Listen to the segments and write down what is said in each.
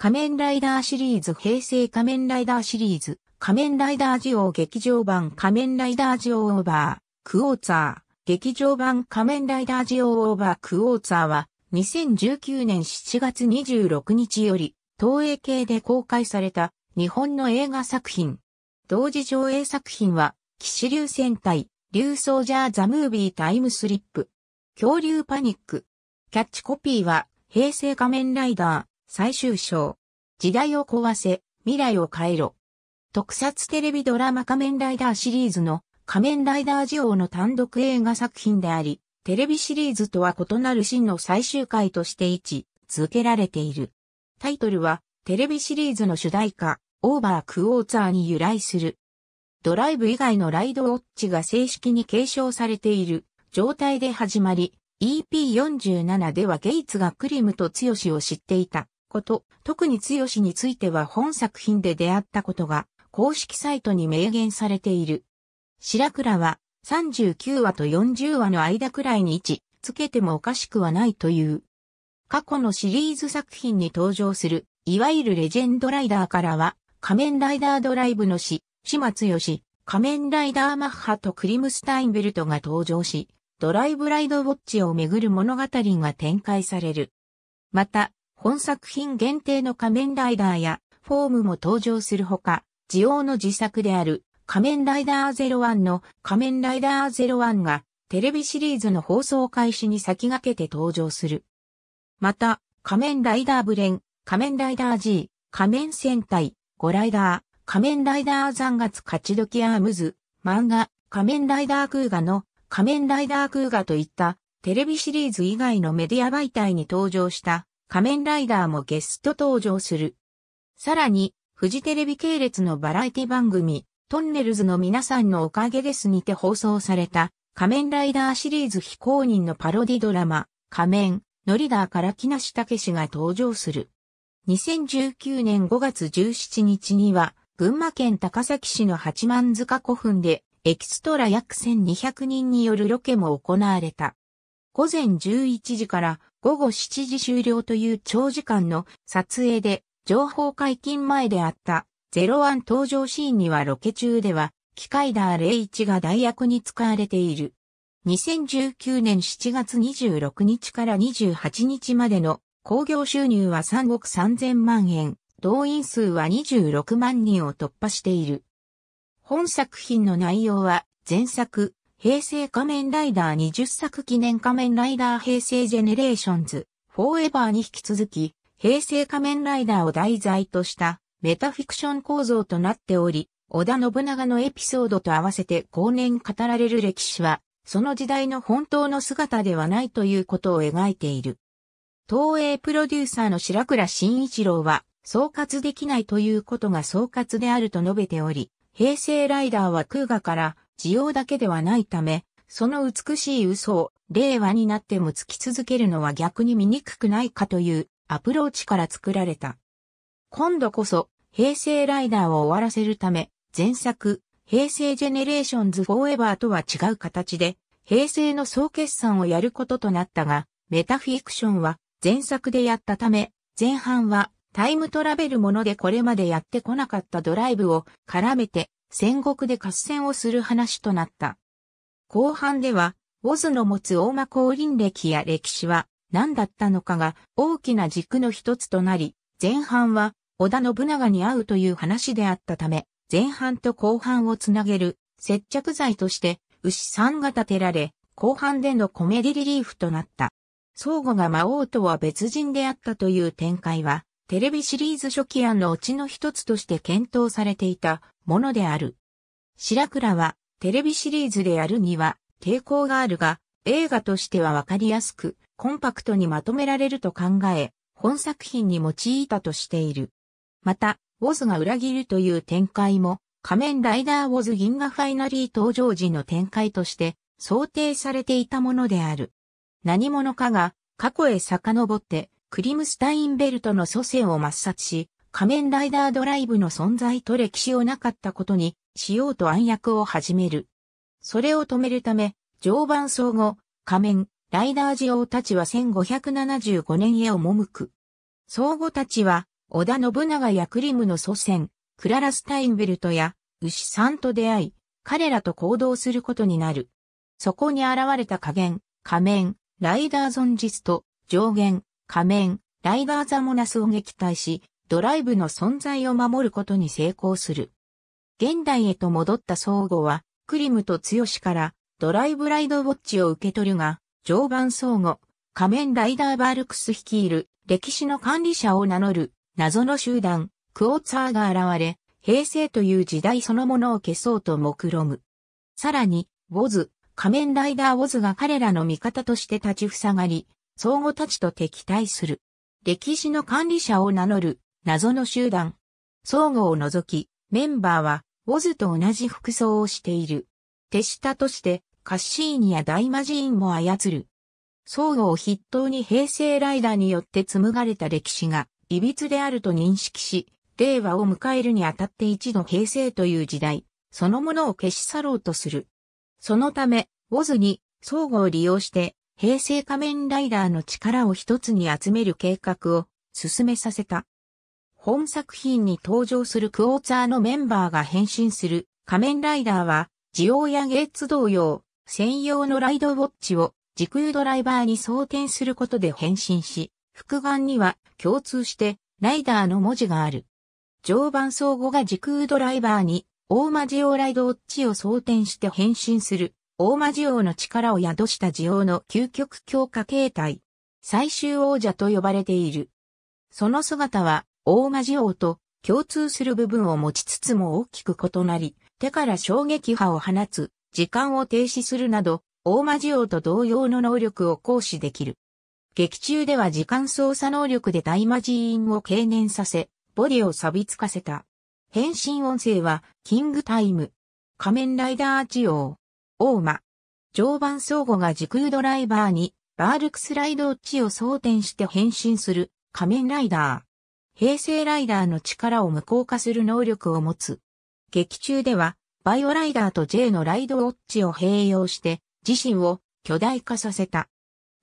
仮面ライダーシリーズ平成仮面ライダーシリーズ、仮面ライダージオー劇場版仮面ライダージオーオーバー、クォーツァー、劇場版仮面ライダージオーオーバークォーツァーは、2019年7月26日より、東映系で公開された日本の映画作品。同時上映作品は、騎士流戦隊、流ソージャーザムービータイムスリップ、恐竜パニック。キャッチコピーは、平成仮面ライダー、最終章。時代を壊せ、未来を変えろ。特撮テレビドラマ仮面ライダーシリーズの仮面ライダージオの単独映画作品であり、テレビシリーズとは異なる真の最終回として位置続けられている。タイトルは、テレビシリーズの主題歌、オーバークオーツァーに由来する。ドライブ以外のライドウォッチが正式に継承されている状態で始まり、EP47 ではゲイツがクリムとツヨシを知っていた。こと、特に強しについては本作品で出会ったことが公式サイトに明言されている。白倉は39話と40話の間くらいに位置、つけてもおかしくはないという。過去のシリーズ作品に登場する、いわゆるレジェンドライダーからは、仮面ライダードライブの死、島津義、仮面ライダーマッハとクリムスタインベルトが登場し、ドライブライドウォッチをめぐる物語が展開される。また、本作品限定の仮面ライダーやフォームも登場するほか、ジオウの自作である仮面ライダー01の仮面ライダー01がテレビシリーズの放送開始に先駆けて登場する。また、仮面ライダーブレン、仮面ライダー G、仮面戦隊、ゴライダー、仮面ライダー残月勝ち時アームズ、漫画、仮面ライダークーガの仮面ライダークーガといったテレビシリーズ以外のメディア媒体に登場した仮面ライダーもゲスト登場する。さらに、フジテレビ系列のバラエティ番組、トンネルズの皆さんのおかげですにて放送された、仮面ライダーシリーズ非公認のパロディドラマ、仮面、ノリダーから木梨武氏が登場する。2019年5月17日には、群馬県高崎市の八幡塚古墳で、エキストラ約1200人によるロケも行われた。午前11時から午後7時終了という長時間の撮影で、情報解禁前であった01登場シーンにはロケ中では、機械ダー01が代役に使われている。2019年7月26日から28日までの興行収入は3億3000万円、動員数は26万人を突破している。本作品の内容は前作、平成仮面ライダー20作記念仮面ライダー平成ジェネレーションズ、フォーエバーに引き続き、平成仮面ライダーを題材としたメタフィクション構造となっており、織田信長のエピソードと合わせて後年語られる歴史は、その時代の本当の姿ではないということを描いている。東映プロデューサーの白倉慎一郎は、総括できないということが総括であると述べており、平成ライダーは空画から需要だけではないため、その美しい嘘を令和になってもつき続けるのは逆に醜くないかというアプローチから作られた。今度こそ平成ライダーを終わらせるため、前作平成ジェネレーションズフォーエバーとは違う形で平成の総決算をやることとなったが、メタフィクションは前作でやったため、前半はタイムトラベルものでこれまでやってこなかったドライブを絡めて戦国で合戦をする話となった。後半では、オズの持つ大間降臨歴や歴史は何だったのかが大きな軸の一つとなり、前半は織田信長に会うという話であったため、前半と後半をつなげる接着剤として牛さんが立てられ、後半でのコメディリリーフとなった。相互が魔王とは別人であったという展開は、テレビシリーズ初期案のうちの一つとして検討されていたものである。白倉は、テレビシリーズでやるには抵抗があるが、映画としてはわかりやすく、コンパクトにまとめられると考え、本作品に用いたとしている。また、ウォズが裏切るという展開も、仮面ライダーウォズ銀河ファイナリー登場時の展開として想定されていたものである。何者かが過去へ遡ってクリムスタインベルトの祖先を抹殺し、仮面ライダードライブの存在と歴史をなかったことにしようと暗躍を始める。それを止めるため、常磐総合、仮面、ライダージ王たちは1575年へ赴く。相互たちは、織田信長やクリムの祖先、クララ・スタインベルトや、牛さんと出会い、彼らと行動することになる。そこに現れた加減、仮面、ライダーゾンジスト、上限、仮面、ライダーザモナスを撃退し、ドライブの存在を守ることに成功する。現代へと戻った相互は、クリムと強しからドライブライドウォッチを受け取るが、常磐相互、仮面ライダーバルクス率いる歴史の管理者を名乗る謎の集団、クオーツァーが現れ、平成という時代そのものを消そうと目論む。さらに、ウォズ、仮面ライダーウォズが彼らの味方として立ちふさがり、相互たちと敵対する。歴史の管理者を名乗る謎の集団。相互を除き、メンバーは、ウォズと同じ服装をしている。手下として、カッシーニや大魔人も操る。相互を筆頭に平成ライダーによって紡がれた歴史が、歪であると認識し、令和を迎えるにあたって一度平成という時代、そのものを消し去ろうとする。そのため、ウォズに、相互を利用して、平成仮面ライダーの力を一つに集める計画を進めさせた。本作品に登場するクォーツァーのメンバーが変身する仮面ライダーは、ジオウやゲッツ同様、専用のライドウォッチを時空ドライバーに装填することで変身し、複眼には共通してライダーの文字がある。常磐相互が時空ドライバーに大間ジオライドウォッチを装填して変身する大間需要の力を宿した需要の究極強化形態、最終王者と呼ばれている。その姿は、大間需要と共通する部分を持ちつつも大きく異なり、手から衝撃波を放つ、時間を停止するなど、大間需要と同様の能力を行使できる。劇中では時間操作能力で大魔寺院を経年させ、ボディを錆びつかせた。変身音声は、キングタイム。仮面ライダー仕様。大間。常磐相互が時空ドライバーに、バールクスライドウッチを装填して変身する仮面ライダー。平成ライダーの力を無効化する能力を持つ。劇中では、バイオライダーと J のライドウォッチを併用して、自身を巨大化させた。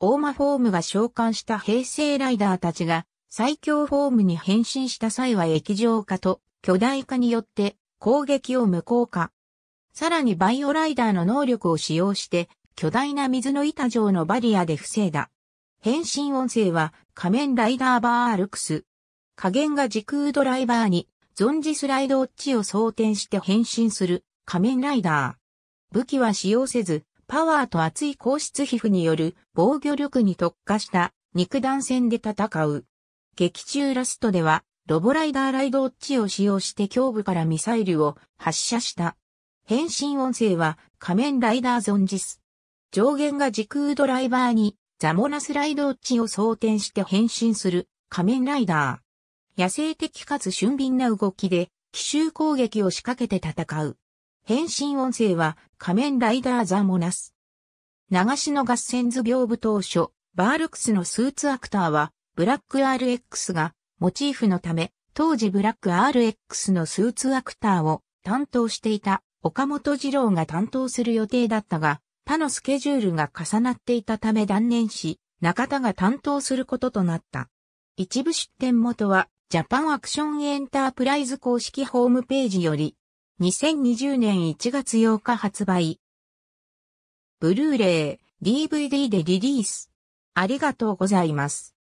大間フォームが召喚した平成ライダーたちが、最強フォームに変身した際は液状化と巨大化によって攻撃を無効化。さらにバイオライダーの能力を使用して、巨大な水の板状のバリアで防いだ。変身音声は仮面ライダーバーアルクス。加減が時空ドライバーに、ゾンジスライドォッチを装填して変身する仮面ライダー。武器は使用せず、パワーと厚い硬質皮膚による防御力に特化した肉弾戦で戦う。劇中ラストでは、ロボライダーライドォッチを使用して胸部からミサイルを発射した。変身音声は仮面ライダーゾンジス。上限が時空ドライバーにザモナスライドッチを装填して変身する仮面ライダー。野生的かつ俊敏な動きで奇襲攻撃を仕掛けて戦う。変身音声は仮面ライダーザモナス。流しの合戦図屏風当初、バールクスのスーツアクターはブラック RX がモチーフのため、当時ブラック RX のスーツアクターを担当していた岡本二郎が担当する予定だったが、他のスケジュールが重なっていたため断念し、中田が担当することとなった。一部出展元は、ジャパンアクションエンタープライズ公式ホームページより、2020年1月8日発売。ブルーレイ、DVD でリリース。ありがとうございます。